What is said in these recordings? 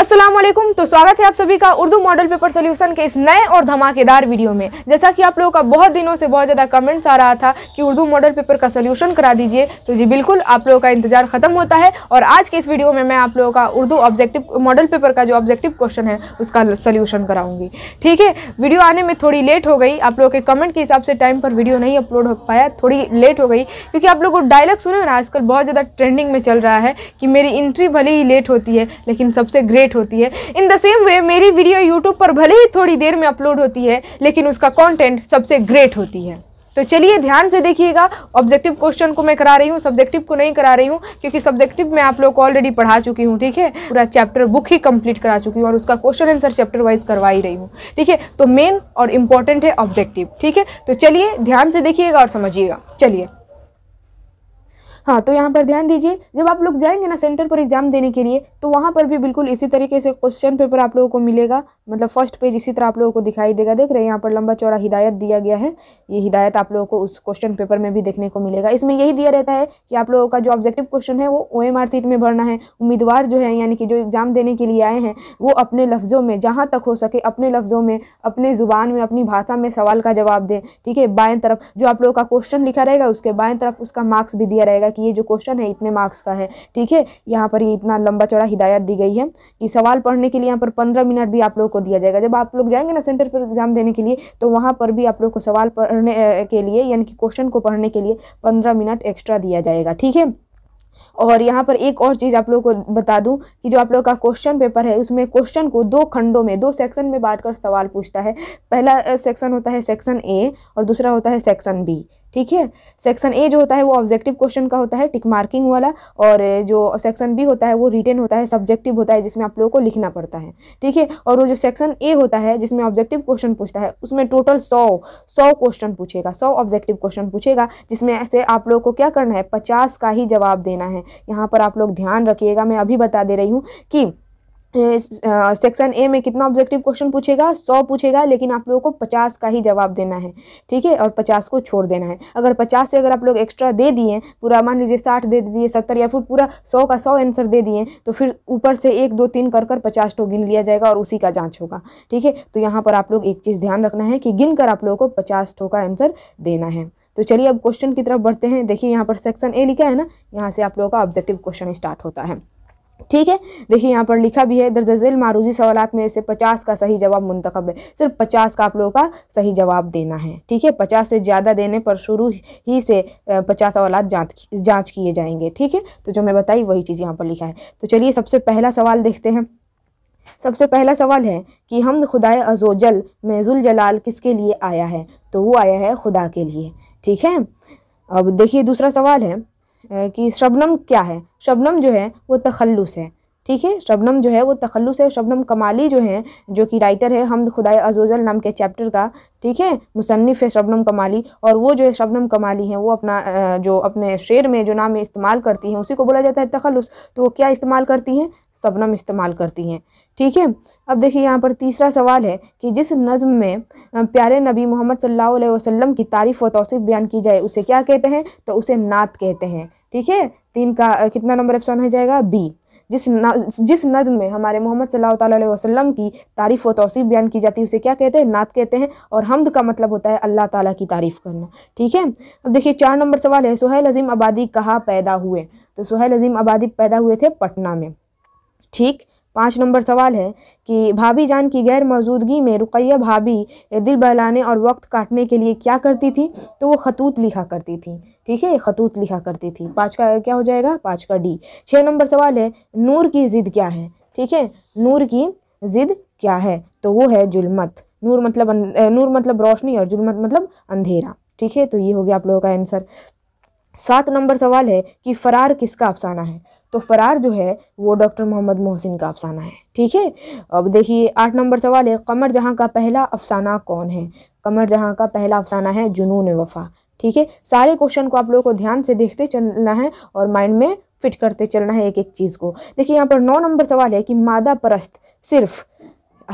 अस्सलाम वालेकुम तो स्वागत है आप सभी का उर्दू मॉडल पेपर सोल्यूशन के इस नए और धमाकेदार वीडियो में जैसा कि आप लोगों का बहुत दिनों से बहुत ज़्यादा कमेंट्स आ रहा था कि उर्दू मॉडल पेपर का सोल्यूशन करा दीजिए तो जी बिल्कुल आप लोगों का इंतजार खत्म होता है और आज के इस वीडियो में मैं आप लोगों का उर्दू ऑब्जेक्टिव मॉडल पेपर का जो ऑब्जेक्टिव क्वेश्चन है उसका सोल्यूशन कराऊंगी ठीक है वीडियो आने में थोड़ी लेट हो गई आप लोगों के कमेंट के हिसाब से टाइम पर वीडियो नहीं अपलोड हो पाया थोड़ी लेट हो गई क्योंकि आप लोग डायलॉग सुने ना आजकल बहुत ज़्यादा ट्रेंडिंग में चल रहा है कि मेरी इंट्री भले ही लेट होती है लेकिन सबसे सबसे ग्रेट होती है इन द सेम वे मेरी वीडियो यूट्यूब पर भले ही थोड़ी देर में अपलोड होती है लेकिन उसका कॉन्टेंट सबसे ग्रेट होती है तो चलिए ध्यान से देखिएगा ऑब्जेक्टिव क्वेश्चन को मैं करा रही हूँ सब्जेक्टिव को नहीं करा रही हूँ क्योंकि सब्जेक्टिव मैं आप लोग को ऑलरेडी पढ़ा चुकी हूँ ठीक है पूरा चैप्टर बुक ही कंप्लीट करा चुकी हूँ और उसका क्वेश्चन आंसर चैप्टर वाइज करवा ही रही हूँ ठीक है तो मेन और इम्पॉर्टेंट है ऑब्जेक्टिव ठीक है तो चलिए ध्यान से देखिएगा और समझिएगा चलिए हाँ तो यहाँ पर ध्यान दीजिए जब आप लोग जाएंगे ना सेंटर पर एग्जाम देने के लिए तो वहाँ पर भी बिल्कुल इसी तरीके से क्वेश्चन पेपर आप लोगों को मिलेगा मतलब फर्स्ट पेज इसी तरह आप लोगों को दिखाई देगा देख रहे हैं यहाँ पर लंबा चौड़ा हिदायत दिया गया है ये हिदायत आप लोगों को उस क्वेश्चन पेपर में भी देखने को मिलेगा इसमें यही दिया रहता है कि आप लोगों का जो ऑब्जेक्टिव क्वेश्चन है वो ओ एम सीट में भरना है उम्मीदवार जो है यानी कि जो एग्ज़ाम देने के लिए आए हैं वो अपने लफ्ज़ों में जहाँ तक हो सके अपने लफ्ज़ों में अपने ज़ुबान में अपनी भाषा में सवाल का जवाब दें ठीक है बाएँ तरफ जो आप लोगों का क्वेश्चन लिखा रहेगा उसके बाएँ तरफ उसका मार्क्स भी दिया रहेगा कि ये जो क्वेश्चन है इतने मार्क्स का है ठीक है यहाँ पर ये इतना लंबा चौड़ा हिदायत दी गई है कि सवाल पढ़ने के लिए यहाँ पर पंद्रह मिनट भी आप लोगों को दिया जाएगा जब आप लोग जाएंगे ना सेंटर पर एग्जाम देने के लिए तो वहाँ पर भी आप लोग को सवाल पढ़ने के लिए यानी कि क्वेश्चन को पढ़ने के लिए पंद्रह मिनट एक्स्ट्रा दिया जाएगा ठीक है और यहाँ पर एक और चीज़ आप लोगों को बता दूँ कि जो आप लोगों का क्वेश्चन पेपर है उसमें क्वेश्चन को दो खंडों में दो सेक्शन में बांटकर सवाल पूछता है पहला सेक्शन होता है सेक्शन ए और दूसरा होता है सेक्शन बी ठीक है सेक्शन ए जो होता है वो ऑब्जेक्टिव क्वेश्चन का होता है टिक मार्किंग वाला और जो सेक्शन बी होता है वो रिटेन होता है सब्जेक्टिव होता है जिसमें आप लोगों को लिखना पड़ता है ठीक है और वो जो सेक्शन ए होता है जिसमें ऑब्जेक्टिव क्वेश्चन पूछता है उसमें टोटल सौ सौ क्वेश्चन पूछेगा सौ ऑब्जेक्टिव क्वेश्चन पूछेगा जिसमें ऐसे आप लोगों को क्या करना है पचास का ही जवाब देना है यहाँ पर आप लोग ध्यान रखिएगा मैं अभी बता दे रही हूँ कि सेक्शन ए में कितना ऑब्जेक्टिव क्वेश्चन पूछेगा सौ पूछेगा लेकिन आप लोगों को पचास का ही जवाब देना है ठीक है और पचास को छोड़ देना है अगर पचास से अगर आप लोग एक्स्ट्रा दे दिए पूरा मान लीजिए साठ दे दिए सत्तर या फिर पूरा सौ का सौ आंसर दे दिए तो फिर ऊपर से एक दो तीन कर कर पचास टो तो गिन लिया जाएगा और उसी का जाँच होगा ठीक है तो यहाँ पर आप लोग एक चीज़ ध्यान रखना है कि गिन कर आप लोगों को पचास टो तो का आंसर देना है तो चलिए अब क्वेश्चन की तरफ बढ़ते हैं देखिए यहाँ पर सेक्शन ए लिखा है ना यहाँ से आप लोगों का ऑब्जेक्टिव क्वेश्चन स्टार्ट होता है ठीक है देखिए यहाँ पर लिखा भी है दर्जल मारूजी सवाल में से पचास का सही जवाब मुंतखब है सिर्फ पचास का आप लोगों का सही जवाब देना है ठीक है पचास से ज़्यादा देने पर शुरू ही से पचास सवाल जाँच जाँच किए जाएंगे ठीक है तो जो मैं बताई वही चीज़ यहाँ पर लिखा है तो चलिए सबसे पहला सवाल देखते हैं सबसे पहला सवाल है कि हम खुदाए अजोजल मेजुल जलाल किसके लिए आया है तो वो आया है खुदा के लिए ठीक है अब देखिए दूसरा सवाल है कि शबनम क्या है शबनम जो है वो तखल्लुस है ठीक है शबनम जो है वो तखलुस है शबनम कमाली जो है जो कि राइटर है हमद खुदा अजोजल नाम के चैप्टर का ठीक है मुसनफ़ है शबनम कमाली और वो जो है शबनम कमाली हैं वो अपना जो अपने शेर में जो नाम इस्तेमाल करती हैं उसी को बोला जाता है तखलुस तो वो क्या इस्तेमाल करती हैं शबनम इस्तेमाल करती हैं ठीक है अब देखिए यहाँ पर तीसरा सवाल है कि जिस नज़म में प्यारे नबी मोहम्मद सल्लल्लाहु अलैहि वसल्लम की तारीफ़ व तोसीफ़ बयान की जाए उसे क्या कहते हैं तो उसे नात कहते हैं ठीक है तीन का कितना नंबर ऑप्शन हो जाएगा बी जिस न, जिस नज़म में हमारे मोहम्मद सल्ला वसलम की तारीफ़ व तोसी बयान की जाती है उसे क्या कहते हैं नात कहते हैं और हमद का मतलब होता है अल्लाह ताली की तारीफ़ करना ठीक है अब देखिए चार नंबर सवाल है सुहेल अजीम आबादी कहाँ पैदा हुए तो सुहेल अजीम आबादी पैदा हुए थे पटना में ठीक पाँच नंबर सवाल है कि भाभी जान की गैर मौजूदगी में रुकैया भाभी दिल बहलाने और वक्त काटने के लिए क्या करती थी तो वो खतूत लिखा करती थी ठीक है खतूत लिखा करती थी पाँच का क्या हो जाएगा पाँच का डी छः नंबर सवाल है नूर की ज़िद क्या है ठीक है नूर की ज़िद क्या है तो वो है जुलमत नूर मतलब अं-, नूर मतलब रोशनी और जुलमत मतलब अंधेरा ठीक है तो ये हो गया आप लोगों का आंसर सात नंबर सवाल है कि फ़रार किसका अफसाना है तो फ़रार जो है वो डॉक्टर मोहम्मद मोहसिन का अफसाना है ठीक है अब देखिए आठ नंबर सवाल है कमर जहाँ का पहला अफसाना कौन है कमर जहाँ का पहला अफसाना है जुनून वफ़ा ठीक है सारे क्वेश्चन को आप लोगों को ध्यान से देखते चलना है और माइंड में फिट करते चलना है एक एक चीज़ को देखिए यहाँ पर नौ नंबर सवाल है कि मादा परस्त सिर्फ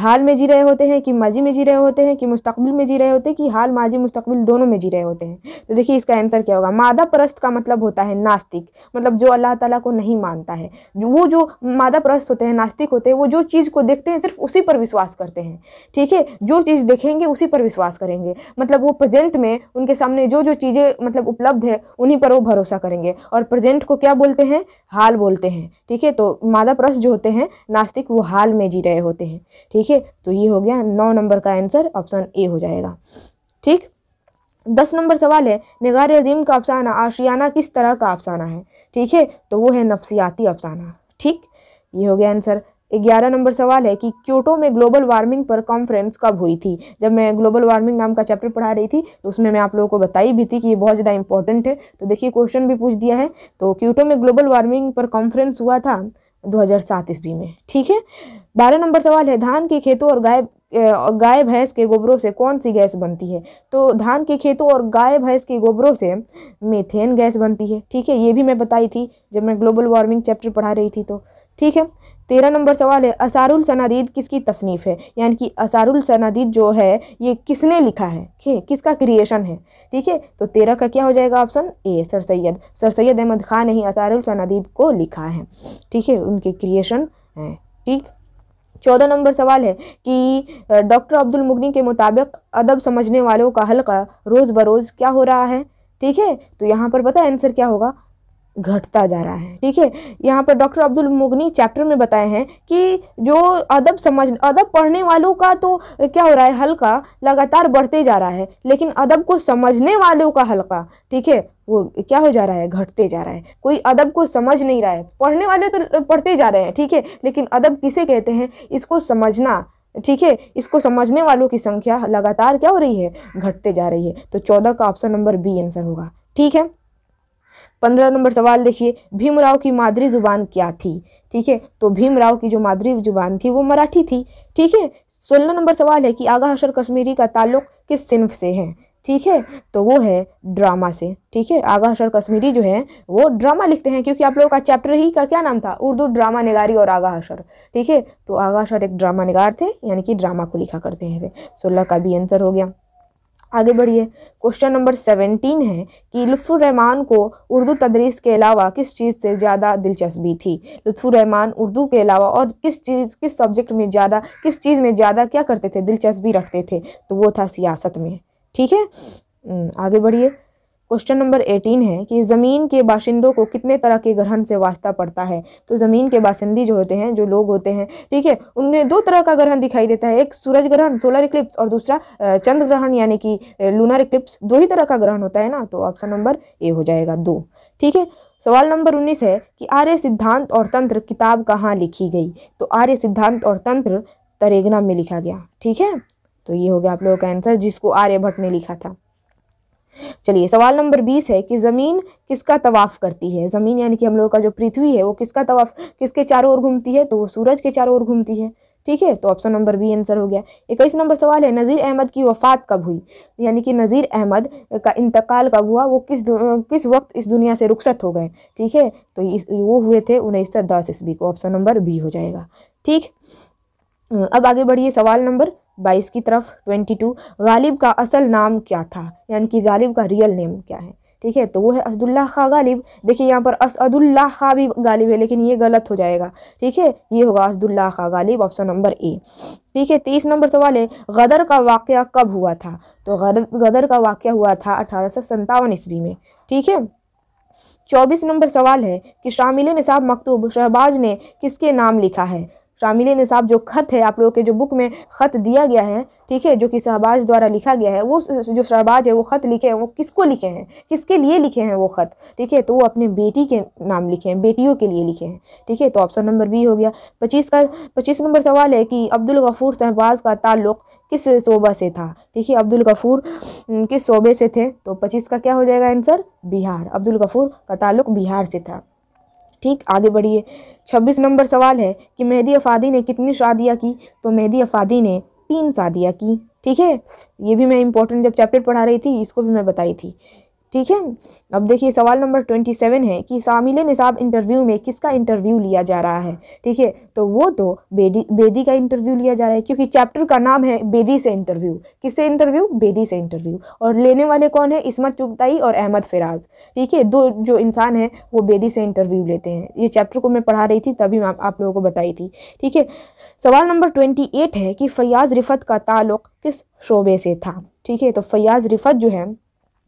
हाल में जी रहे होते हैं कि माजी में जी रहे होते हैं कि मुस्तबिल में जी रहे होते हैं कि हाल माजी मुस्तबिल दोनों में जी रहे होते हैं तो देखिए इसका आंसर क्या होगा मादा परस्त का मतलब होता है नास्तिक मतलब जो अल्लाह ताला को नहीं मानता है वो जो मादा परस्त होते हैं नास्तिक होते हैं वो जो चीज़ को देखते हैं सिर्फ उसी पर विश्वास करते हैं ठीक है जो चीज़ देखेंगे उसी पर विश्वास करेंगे मतलब वो प्रजेंट में उनके सामने जो जो चीज़ें मतलब उपलब्ध है उन्हीं पर वो भरोसा करेंगे और प्रजेंट को क्या बोलते हैं हाल बोलते हैं ठीक है तो मादा परस्त जो होते हैं नास्तिक वो हाल में जी रहे होते हैं ठीक ठीक है तो ये हो गया नौ नंबर का आंसर ऑप्शन ए हो जाएगा ठीक दस नंबर सवाल है निगार अजीम का अफसाना आशियाना किस तरह का अफसाना है ठीक है तो वो है नफसियाती अफसाना ठीक ये हो गया आंसर ग्यारह नंबर सवाल है कि क्योटो में ग्लोबल वार्मिंग पर कॉन्फ्रेंस कब हुई थी जब मैं ग्लोबल वार्मिंग नाम का चैप्टर पढ़ा रही थी तो उसमें मैं आप लोगों को बताई भी थी कि ये बहुत ज़्यादा इंपॉर्टेंट है तो देखिए क्वेश्चन भी पूछ दिया है तो क्योटो में ग्लोबल वार्मिंग पर कॉन्फ्रेंस हुआ था 2007 ईस्वी में ठीक है बारह नंबर सवाल है धान के खेतों और गाय गाय भैंस के गोबरों से कौन सी गैस बनती है तो धान के खेतों और गाय भैंस के गोबरों से मेथेन गैस बनती है ठीक है ये भी मैं बताई थी जब मैं ग्लोबल वार्मिंग चैप्टर पढ़ा रही थी तो ठीक है तेरह नंबर सवाल है असारुल सनादीद किसकी तसनीफ़ है यानी कि असारुल सनादीद जो है ये किसने लिखा है खे किसका क्रिएशन है ठीक है तो तेरह का क्या हो जाएगा option A Sir Syed Sir Syed Ahmad Khan ने ही असारुल सनादीद को लिखा है ठीक है उनके क्रिएशन है ठीक चौदह नंबर सवाल है कि डॉक्टर अब्दुल मुगनी के मुताबिक अदब समझने वालों का हल्का रोज़ बरोज़ क्या हो रहा है ठीक है तो यहाँ पर पता है आंसर क्या होगा घटता जा रहा है ठीक है यहाँ पर डॉक्टर अब्दुल मुगनी चैप्टर में बताए हैं कि जो अदब समझ अदब पढ़ने वालों का तो क्या हो रहा है हल्का लगातार बढ़ते जा रहा है लेकिन अदब को समझने वालों का हल्का ठीक है वो क्या हो जा रहा है घटते जा रहा है कोई अदब को समझ नहीं रहा है पढ़ने वाले तो पढ़ते जा रहे हैं ठीक है लेकिन अदब किसे कहते हैं इसको समझना ठीक है इसको समझने वालों की संख्या लगातार क्या हो रही है घटते जा रही है तो चौदह का ऑप्शन नंबर बी आंसर होगा ठीक है पंद्रह नंबर सवाल देखिए भीमराव की मादरी जुबान क्या थी ठीक है तो भीमराव की जो मादरी जुबान थी वो मराठी थी ठीक है सोलह नंबर सवाल है कि आगा हशर कश्मीरी का ताल्लुक किस सिंफ से है ठीक है तो वो है ड्रामा से ठीक है आगा हशर कश्मीरी जो है वो ड्रामा लिखते हैं क्योंकि आप लोगों का चैप्टर ही का क्या नाम था उर्दू ड्रामा निगारी और आगा हशर ठीक है तो आगा हशर एक ड्रामा निगार थे यानी कि ड्रामा को लिखा करते हैं सोलह का भी आंसर हो गया आगे बढ़िए क्वेश्चन नंबर सेवेंटीन है कि रहमान को उर्दू तदरीस के अलावा किस चीज़ से ज़्यादा दिलचस्पी थी रहमान उर्दू के अलावा और किस चीज़ किस सब्जेक्ट में ज़्यादा किस चीज़ में ज़्यादा क्या करते थे दिलचस्पी रखते थे तो वो था सियासत में ठीक है हम्म, आगे बढ़िए क्वेश्चन नंबर एटीन है कि ज़मीन के बाशिंदों को कितने तरह के ग्रहण से वास्ता पड़ता है तो ज़मीन के बाशिंदी जो होते हैं जो लोग होते हैं ठीक है उनमें दो तरह का ग्रहण दिखाई देता है एक सूरज ग्रहण सोलर इक्लिप्स और दूसरा चंद्र ग्रहण यानी कि लूनर इक्लिप्स दो ही तरह का ग्रहण होता है ना तो ऑप्शन नंबर ए हो जाएगा दो ठीक है सवाल नंबर उन्नीस है कि आर्य सिद्धांत और तंत्र किताब कहाँ लिखी गई तो आर्य सिद्धांत और तंत्र तरेगना में लिखा गया ठीक है तो ये हो गया आप लोगों का आंसर जिसको आर्यभट्ट ने लिखा था चलिए सवाल नंबर बीस है कि ज़मीन किसका तवाफ़ करती है ज़मीन यानी कि हम लोगों का जो पृथ्वी है वो किसका तवाफ़ किसके चारों ओर घूमती है तो वो सूरज के चारों ओर घूमती है ठीक है तो ऑप्शन नंबर बी आंसर हो गया इक्कीस नंबर सवाल है नज़ीर अहमद की वफ़ात कब हुई यानी कि नज़ीर अहमद का इंतकाल कब हुआ वो किस किस वक्त इस दुनिया से रुखसत हो गए ठीक है तो इस वो हुए थे उन्नीस सौ दस ईस्वी को ऑप्शन नंबर बी हो जाएगा ठीक अब आगे बढ़िए सवाल नंबर बाईस की तरफ ट्वेंटी टू गालिब का असल नाम क्या था यानी कि गालिब का रियल नेम क्या है ठीक है तो वो है असदुल्ला खा गालिब देखिए यहाँ पर असदुल्ला खा भी गालिब है लेकिन ये गलत हो जाएगा ठीक है ये होगा असदुल्ला खा गालिब ऑप्शन नंबर ए ठीक है तीस नंबर सवाल है गदर का वाक़ कब हुआ था तो गदर का वाक़ हुआ था अठारह ईस्वी में ठीक है चौबीस नंबर सवाल है कि शामिल निसाब मकतूब शहबाज ने किसके नाम लिखा है शामिल निसाब जो ख़त है आप लोगों के जो बुक में ख़त दिया गया है ठीक है जो कि शहबाज द्वारा लिखा गया है वो जो शहबाज है वो ख़त लिखे हैं वो किसको लिखे हैं किसके लिए लिखे हैं वो ख़त ठीक है तो वो अपने बेटी के नाम लिखे हैं बेटियों के लिए लिखे हैं ठीक है तो ऑप्शन नंबर बी हो गया पच्चीस का पच्चीस नंबर सवाल है कि अब्दुल गफ़ूर शहबाज का ताल्लुक़ किस शोबा से था ठीक है अब्दुल गफ़ूर किस शोबे से थे तो पच्चीस का क्या हो जाएगा आंसर बिहार अब्दुल गफ़ूर का ताल्लुक़ बिहार से था ठीक आगे बढ़िए छब्बीस नंबर सवाल है कि मेहदी अफादी ने कितनी शादियाँ की तो मेहदी अफादी ने तीन शादियाँ की ठीक है ये भी मैं इंपॉर्टेंट जब चैप्टर पढ़ा रही थी इसको भी मैं बताई थी ठीक है अब देखिए सवाल नंबर ट्वेंटी सेवन है कि शामिल निसाब इंटरव्यू में किसका इंटरव्यू लिया जा रहा है ठीक है तो वो तो बेदी बेदी का इंटरव्यू लिया जा रहा है क्योंकि चैप्टर का नाम है बेदी से इंटरव्यू किससे इंटरव्यू बेदी से इंटरव्यू और लेने वाले कौन है इसमत चुगताई और अहमद फिराज ठीक है दो जो इंसान है वो बेदी से इंटरव्यू लेते हैं ये चैप्टर को मैं पढ़ा रही थी तभी मैं आप लोगों को बताई थी ठीक है सवाल नंबर ट्वेंटी एट है कि फ़याज़ रिफत का ताल्लुक़ किस शोबे से था ठीक है तो फ़याज़ रिफत जो है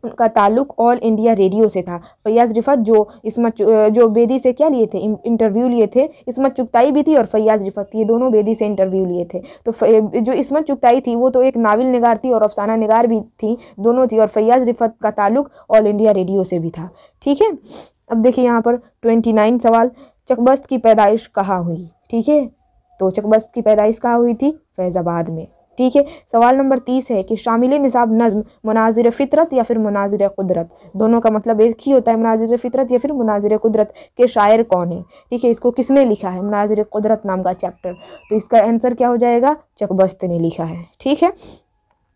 उनका ताल्लुक ऑल इंडिया रेडियो से था फैयाज़ रिफत जो इसमत जो बेदी से क्या लिए थे इंटरव्यू लिए थे इसमत चुगताई भी थी और फैयाज़ रिफत ये दोनों बेदी से इंटरव्यू लिए थे तो जो इसमत चुगताई थी वो तो एक नावल नगार थी और अफसाना नगार भी थी दोनों थी और फैयाज़ रिफत का ताल्लुक ऑल इंडिया रेडियो से भी था ठीक है अब देखिए यहाँ पर ट्वेंटी नाइन सवाल चकबस्त की पैदाइश कहाँ हुई ठीक है तो चकबस्त की पैदाइश कहाँ हुई थी फैज़ाबाद में ठीक है सवाल नंबर तीस है कि शामिल निसाब नज़म मुनाजिर फ़ितरत या फिर मुनाजिर कुदरत दोनों का मतलब एक ही होता है मनाजिर फ़ितरत या फिर मनाजिर कुदरत के शायर कौन है ठीक है इसको किसने लिखा है मनाजिर कुदरत नाम का चैप्टर तो इसका आंसर क्या हो जाएगा चकबस्त ने लिखा है ठीक है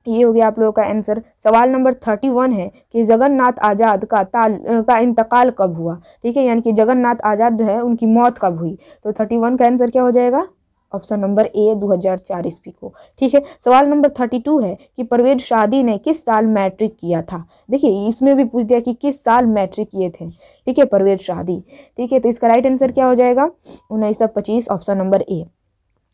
ये हो गया आप लोगों का आंसर सवाल नंबर थर्टी वन है कि जगन्नाथ आज़ाद का ताल का इंतकाल कब हुआ ठीक है यानी कि जगन्नाथ आज़ाद जो है उनकी मौत कब हुई तो थर्टी वन का आंसर क्या हो जाएगा ऑप्शन नंबर ए चार ईस्वी को ठीक है सवाल नंबर 32 है कि परवेज शादी ने किस साल मैट्रिक किया था देखिए इसमें भी पूछ दिया कि किस साल मैट्रिक किए थे ठीक है परवेज शादी ठीक है तो इसका राइट आंसर क्या हो जाएगा उन्नीस सौ पच्चीस ऑप्शन नंबर ए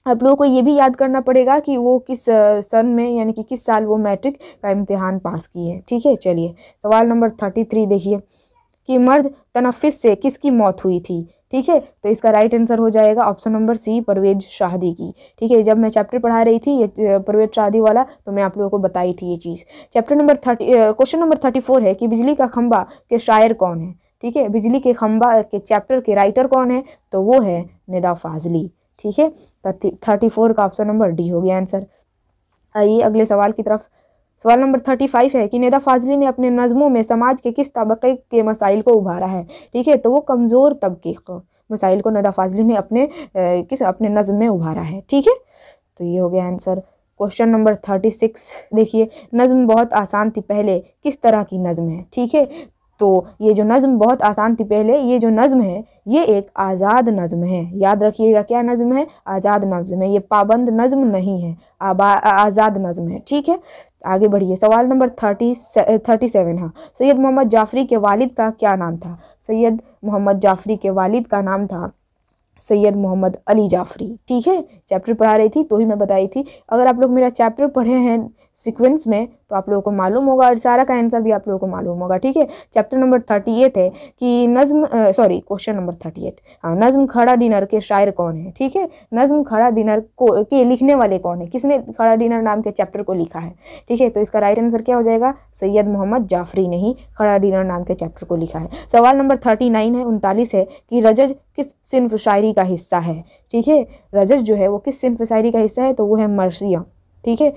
आप लोगों को ये भी याद करना पड़ेगा कि वो किस सन में यानी कि किस साल वो मैट्रिक का इम्तिहान पास किए हैं ठीक है चलिए सवाल नंबर थर्टी थ्री देखिए कि मर्ज तनफिस से किसकी मौत हुई थी ठीक है तो इसका राइट आंसर हो जाएगा option number C Parvez Shahidi की ठीक है जब मैं चैप्टर पढ़ा रही थी ये परवेज शाहदी वाला तो मैं आप लोगों को बताई थी ये चीज़ chapter number thirty question number thirty four है कि बिजली का खंबा के शायर कौन है ठीक है बिजली के खंबा के चैप्टर के राइटर कौन है तो वो है निदा फाजली ठीक है थर्टी फोर का ऑप्शन नंबर डी हो गया आंसर आइए अगले सवाल की तरफ सवाल नंबर थर्टी फाइव है कि नेदा फाजली ने अपने नज़मों में समाज के किस तबके के मसाइल को उभारा है ठीक है तो वो कमज़ोर तबके को मसाइल को नेदा फाजली ने अपने किस अपने नज़म में उभारा है ठीक है तो ये हो गया answer question number thirty six देखिए नज़म बहुत आसान थी पहले किस तरह की नज़म है ठीक है तो ये जो नज़म बहुत आसान थी पहले ये जो नज़म है ये एक आज़ाद नज़म है याद रखिएगा क्या नज़म है आज़ाद नज़म है ये पाबंद नज़म नहीं है आज़ाद नज़म है ठीक है आगे बढ़िए सवाल नंबर थर्टी से, थर्टी सेवन हाँ सैयद मोहम्मद जाफरी के वालिद का क्या नाम था सैयद मोहम्मद जाफरी के वालिद का नाम था सैयद मोहम्मद अली जाफरी ठीक है चैप्टर पढ़ा रही थी तो ही मैं बताई थी अगर आप लोग मेरा चैप्टर पढ़े हैं सीक्वेंस में तो आप लोगों को मालूम होगा और सारा का आंसर भी आप लोगों को मालूम होगा ठीक है चैप्टर नंबर थर्टी एट है कि नज़म sorry question number thirty eight हाँ नज़म खड़ा डिनर के शायर कौन है ठीक है नज़म खड़ा डिनर को के लिखने वाले कौन है किसने खड़ा डिनर नाम के चैप्टर को लिखा है ठीक है तो इसका राइट आंसर क्या हो जाएगा सैयद मोहम्मद जाफरी ने ही खड़ा डिनर नाम के चैप्टर को लिखा है सवाल नंबर थर्टी नाइन है उनतालीस है कि रजज किस सिंफ शायरी का हिस्सा है ठीक है रजज जो है वो किस सिंफ शायरी का हिस्सा है तो वो है मरसिया ठीक है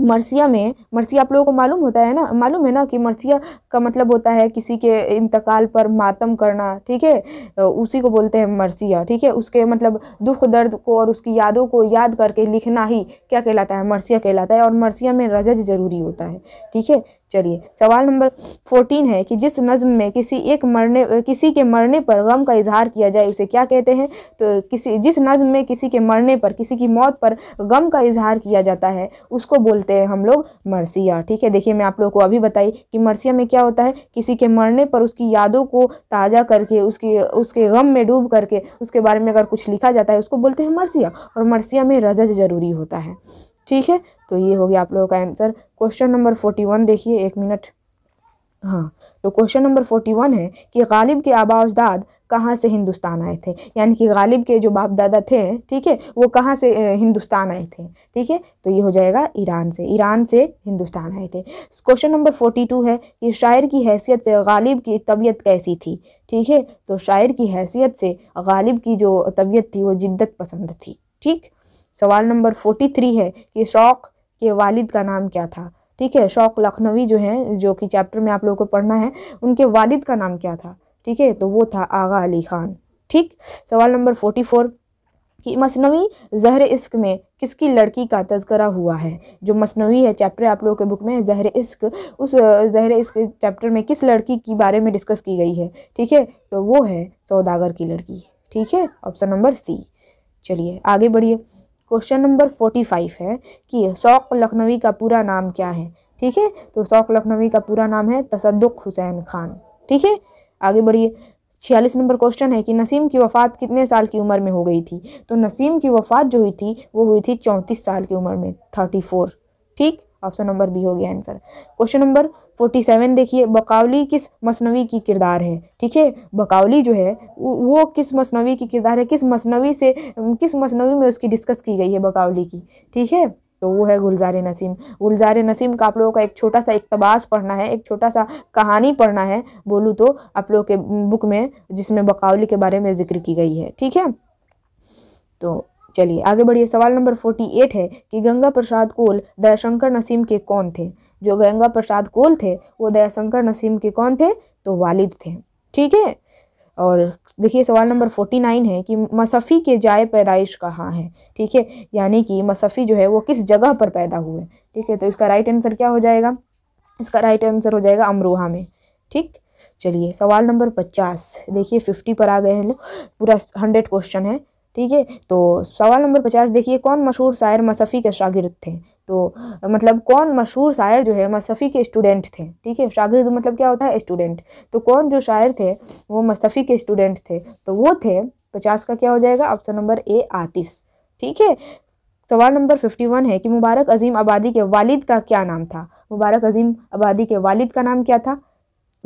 मरसिया में मरसिया आप लोगों को मालूम होता है ना मालूम है ना कि मरसिया का मतलब होता है किसी के इंतकाल पर मातम करना ठीक है उसी को बोलते हैं मरसिया ठीक है उसके मतलब दुख दर्द को और उसकी यादों को याद करके लिखना ही क्या कहलाता है मरसिया कहलाता है और मरसिया में रजज ज़रूरी होता है ठीक है चलिए सवाल नंबर फोर्टीन है कि जिस नज़म में किसी एक मरने किसी के मरने पर गम का इजहार किया जाए उसे क्या कहते हैं तो किसी जिस नज़म में किसी के मरने पर किसी की मौत पर गम का इजहार किया जाता है उसको बोलते हैं हम लोग मरसिया ठीक है देखिए मैं आप लोगों को अभी बताई कि मरसिया में क्या होता है किसी के मरने पर उसकी यादों को ताज़ा करके उसकी उसके गम में डूब करके उसके बारे में अगर कुछ लिखा जाता है उसको बोलते हैं मरसिया और मरसिया में रजज ज़रूरी होता है ठीक है तो ये हो गया आप लोगों का answer question number forty one देखिए एक मिनट हाँ तो क्वेश्चन नंबर फोर्टी वन है कि गालिब के आबा उजदाद कहाँ से हिंदुस्तान आए थे यानी कि गालिब के जो बाप दादा थे ठीक है वो कहाँ से हिंदुस्तान आए थे ठीक है तो ये हो जाएगा ईरान से ईरान से हिंदुस्तान आए थे क्वेश्चन नंबर फोर्टी टू है कि शायर की हैसियत से गालिब की तबीयत कैसी थी ठीक है तो शायर की हैसियत से गालिब की जो तबीयत थी वो जिद्दत पसंद थी ठीक सवाल नंबर फोर्टी थ्री है कि शौक के वालिद का नाम क्या था ठीक है शौक लखनवी जो है जो कि चैप्टर में आप लोगों को पढ़ना है उनके वालिद का नाम क्या था ठीक है तो वो था आगा अली खान ठीक सवाल नंबर फोर्टी फोर कि मसनवी जहर इश्क में किसकी लड़की का तस्करा हुआ है जो मसनवी है चैप्टर आप लोगों के बुक में जहर इश्क उस जहर इश्क चैप्टर में किस लड़की के बारे में डिस्कस की गई है ठीक है तो वो है सौदागर की लड़की ठीक है ऑप्शन नंबर सी चलिए आगे बढ़िए क्वेश्चन नंबर फोर्टी फाइव है कि शौक लखनवी का पूरा नाम क्या है ठीक है तो शौक लखनवी का पूरा नाम है तसदुक हुसैन खान ठीक है आगे बढ़िए छियालीस नंबर क्वेश्चन है कि नसीम की वफ़ात कितने साल की उम्र में हो गई थी तो नसीम की वफ़ात जो हुई थी वो हुई थी चौंतीस साल की उम्र में थर्टी फोर ठीक ऑप्शन नंबर बी हो गया answer question number forty seven देखिए बकावली किस मसनवी की किरदार है ठीक है बकावली जो है वो किस मसनवी की किरदार है किस मसनवी से किस मसनवी में उसकी डिस्कस की गई है बकावली की ठीक है तो वो है गुलजार नसीम गुलजार नसीम का आप लोगों का एक छोटा सा इकतबास पढ़ना है एक छोटा सा कहानी पढ़ना है बोलूँ तो आप लोगों के बुक में जिसमें बकावली के बारे में जिक्र की गई है ठीक है तो चलिए आगे बढ़िए सवाल नंबर फोर्टी एट है कि गंगा प्रसाद कोल दयाशंकर नसीम के कौन थे जो गंगा प्रसाद कोल थे वो दयाशंकर नसीम के कौन थे तो वालिद थे ठीक है और देखिए सवाल नंबर फोर्टी नाइन है कि मसफ़ी के जाए पैदाइश कहाँ है ठीक है यानी कि मसफ़ी जो है वो किस जगह पर पैदा हुए ठीक है तो इसका राइट आंसर क्या हो जाएगा इसका राइट आंसर हो जाएगा अमरोहा में ठीक चलिए सवाल नंबर पचास देखिए फिफ्टी पर आ गए हैं पूरा हंड्रेड क्वेश्चन है ठीक है तो सवाल नंबर पचास देखिए कौन मशहूर शायर मसफ़ी के शागिर्द थे तो मतलब कौन मशहूर शायर जो है मसफ़ी के स्टूडेंट थे ठीक है शागिर्द मतलब क्या होता है स्टूडेंट तो कौन जो शायर थे वो मसफ़ी के स्टूडेंट थे तो वो थे पचास का क्या हो जाएगा ऑप्शन नंबर ए आतिश ठीक है सवाल नंबर फिफ्टी वन है कि मुबारक अजीम आबादी के वालिद का क्या नाम था मुबारक अजीम आबादी के वालिद का नाम क्या था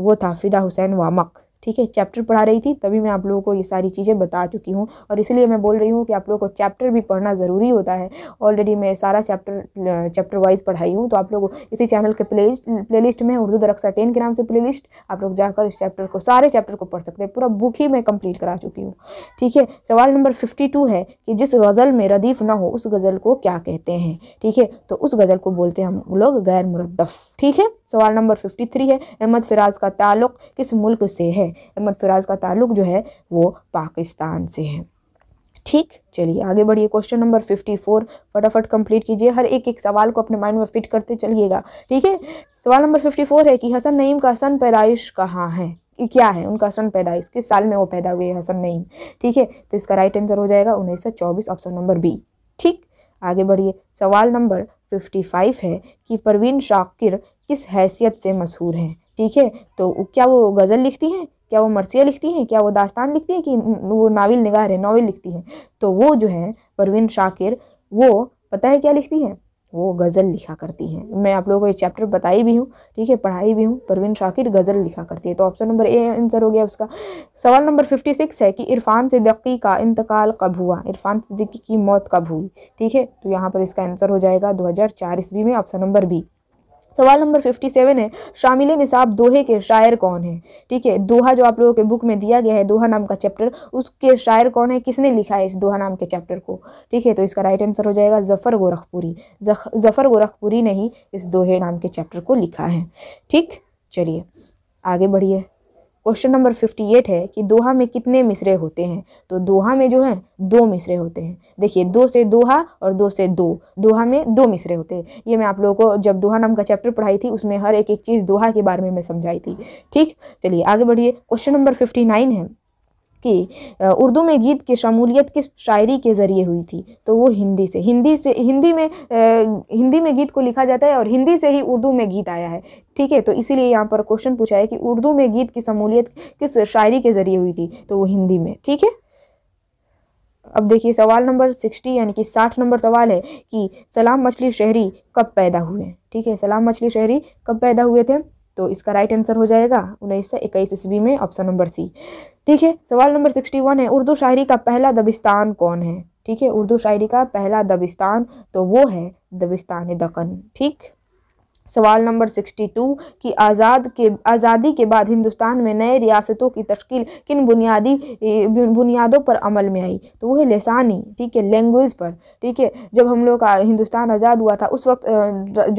वो था फ़िदा हुसैन वामक ठीक है चैप्टर पढ़ा रही थी तभी मैं आप लोगों को ये सारी चीज़ें बता चुकी हूँ और इसलिए मैं बोल रही हूँ कि आप लोगों को चैप्टर भी पढ़ना ज़रूरी होता है ऑलरेडी मैं सारा चैप्टर चैप्टर वाइज पढ़ाई हूँ तो आप लोग इसी चैनल के प्ले प्लेलिस्ट में उर्दू दरख्सा टेन के नाम से लिस्ट आप लोग जाकर इस चैप्टर को सारे चैप्टर को पढ़ सकते हैं पूरा बुक ही मैं कंप्लीट करा चुकी हूँ ठीक है सवाल नंबर फिफ्टी टू है कि जिस गज़ल में रदीफ़ ना हो उस गज़ल को क्या कहते हैं ठीक है तो उस गज़ल को बोलते हैं हम लोग गैर मुरदफ़ ठीक है सवाल नंबर फिफ्टी थ्री है अहमद फिराज का ताल्लुक़ किस मुल्क से है है अहमद फराज का ताल्लुक जो है वो पाकिस्तान से है ठीक चलिए आगे बढ़िए क्वेश्चन नंबर फिफ्टी फोर फटाफट कंप्लीट कीजिए हर एक एक सवाल को अपने माइंड में फिट करते चलिएगा ठीक है सवाल नंबर फिफ्टी फोर है कि हसन नईम का सन पैदाइश कहाँ है क्या है उनका सन पैदाइश किस साल में वो पैदा हुए हसन नईम ठीक है तो इसका राइट आंसर हो जाएगा उन्नीस सौ चौबीस ऑप्शन नंबर बी ठीक आगे बढ़िए सवाल नंबर फिफ्टी फाइव है कि परवीन शाकिर किस हैसियत से मशहूर हैं ठीक है तो क्या वो गज़ल लिखती हैं क्या वो मरसिया लिखती हैं क्या वो दास्तान लिखती हैं कि वो नावल निगार है नावल लिखती हैं तो वो जो है परवीन शाकिर वो पता है क्या लिखती हैं वो गज़ल लिखा करती हैं मैं आप लोगों को ये चैप्टर बताई भी हूँ ठीक है पढ़ाई भी हूँ परवीन शाकिर गज़ल लिखा करती तो है तो ऑप्शन नंबर ए आंसर हो गया उसका सवाल नंबर फिफ्टी सिक्स है कि इरफान सिद्दीकी का इंतकाल कब हुआ इरफान सिद्दीकी की मौत कब हुई ठीक है तो यहाँ पर इसका आंसर हो जाएगा दो हज़ार चार ईस्वी में ऑप्शन नंबर बी सवाल नंबर फिफ्टी सेवन है शामिल निसाब दोहे के शायर कौन है ठीक है दोहा जो आप लोगों के बुक में दिया गया है दोहा नाम का चैप्टर उसके शायर कौन है किसने लिखा है इस दोहा नाम के चैप्टर को ठीक है तो इसका राइट आंसर हो जाएगा जफ़र गोरखपुरी जफ़र गोरखपुरी ने ही इस दोहे नाम के चैप्टर को लिखा है ठीक चलिए आगे बढ़िए क्वेश्चन नंबर फिफ्टी एट है कि दोहा में कितने मिसरे होते हैं तो दोहा में जो है दो मिसरे होते हैं देखिए दो से दोहा और दो से दो दोहा में दो मिसरे होते हैं ये मैं आप लोगों को जब दोहा नाम का चैप्टर पढ़ाई थी उसमें हर एक एक चीज़ दोहा के बारे में मैं समझाई थी ठीक चलिए आगे बढ़िए क्वेश्चन नंबर फिफ्टी नाइन है कि उर्दू में गीत की शमूलियत किस शायरी के ज़रिए हुई थी तो वो हिंदी से हिंदी से हिंदी में हिंदी में गीत को लिखा जाता है और हिंदी से ही उर्दू में गीत आया है ठीक है तो इसीलिए यहाँ पर क्वेश्चन पूछा है कि उर्दू में गीत की शमूलियत किस शायरी के ज़रिए हुई थी तो वो हिंदी में ठीक है अब देखिए सवाल नंबर सिक्सटी यानी कि साठ नंबर सवाल है कि सलाम मछली शहरी कब पैदा हुए ठीक है सलाम मछली शहरी कब पैदा हुए थे तो इसका राइट आंसर हो जाएगा उन्नीस सौ इक्कीस ईस्वी में ऑप्शन नंबर सी ठीक है सवाल नंबर सिक्सटी वन है उर्दू शायरी का पहला दबिस्तान कौन है ठीक है उर्दू शायरी का पहला दबिस्तान तो वो है दबिस्तान दकन ठीक सवाल नंबर 62 कि आज़ाद के आज़ादी के बाद हिंदुस्तान में नए रियासतों की तश्कील किन बुनियादी बुनियादों पर अमल में आई तो वह लसानी ठीक है लैंग्वेज पर ठीक है जब हम लोग का हिंदुस्तान आज़ाद हुआ था उस वक्त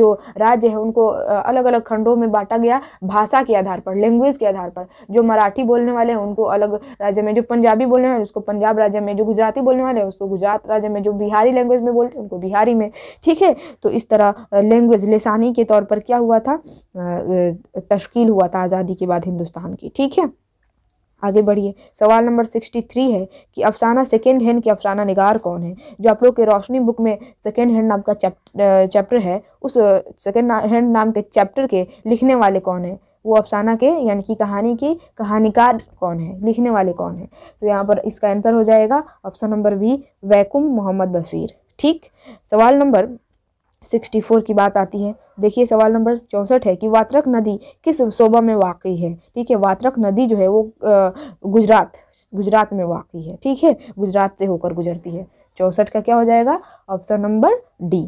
जो राज्य है उनको अलग अलग खंडों में बांटा गया भाषा के आधार पर लैंग्वेज के आधार पर जो मराठी बोलने वाले हैं उनको अलग राज्य में जो पंजाबी बोलने वाले उसको पंजाब राज्य में जो गुजराती बोलने वाले हैं उसको गुजरात राज्य में जो बिहारी लैंग्वेज में बोलते हैं उनको बिहारी में ठीक है तो इस तरह लैंग्वेज लसानी के तौर तौर पर क्या हुआ था तश्कील हुआ था आज़ादी के बाद हिंदुस्तान की ठीक है आगे बढ़िए सवाल नंबर सिक्सटी थ्री है कि अफसाना सेकेंड हैंड के अफसाना निगार कौन है जो आप लोग के रोशनी बुक में सेकेंड हैंड नाम का चैप्टर चैप्टर है उस सेकेंड हैंड नाम के चैप्टर के लिखने वाले कौन है वो अफसाना के यानी कि कहानी के कहानीकार कौन है लिखने वाले कौन है तो यहाँ पर इसका आंसर हो जाएगा option number B Vaikom Muhammad Basheer ठीक सवाल नंबर सिक्सटी फोर की बात आती है देखिए सवाल नंबर चौंसठ है कि वात्रक नदी किस शोभा में वाकई है ठीक है वात्रक नदी जो है वो गुजरात गुजरात में वाकई है ठीक है गुजरात से होकर गुजरती है चौंसठ का क्या हो जाएगा ऑप्शन नंबर डी